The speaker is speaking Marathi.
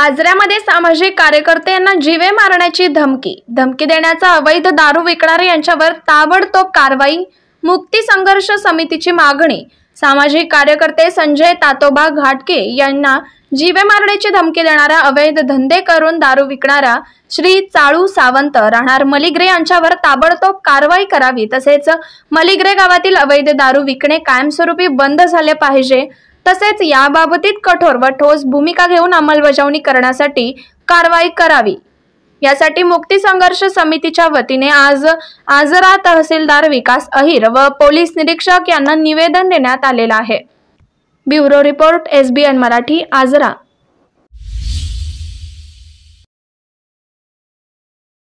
आजऱ्यामध्ये सामाजिक कार्यकर्त्यांना जीवे मारण्याची धमकी धमकी देण्याचा अवैध दारू विकणारे यांच्यावर ताबडतोब कारवाई मुक्ती संघर्ष समितीची मागणी सामाजिक कार्यकर्ते संजय तातोबा घाटके यांना जीवे मारण्याची धमकी देणारा अवैध धंदे करून दारू विकणारा श्री चाळू सावंत राहणार मलिग्रे यांच्यावर ताबडतोब कारवाई करावी तसेच मलिग्रे गावातील अवैध दारू विकणे कायमस्वरूपी बंद झाले पाहिजे तसेच याबाबतीत कठोर व ठोस भूमिका घेऊन अंमलबजावणी करण्यासाठी कारवाई करावी यासाठी मुक्ती संघर्ष समितीच्या वतीने आज आजरा तहसीलदार विकास अहिर व पोलीस निरीक्षक यांना निवेदन देण्यात आलेलं आहे bureau report S Marathi Ajara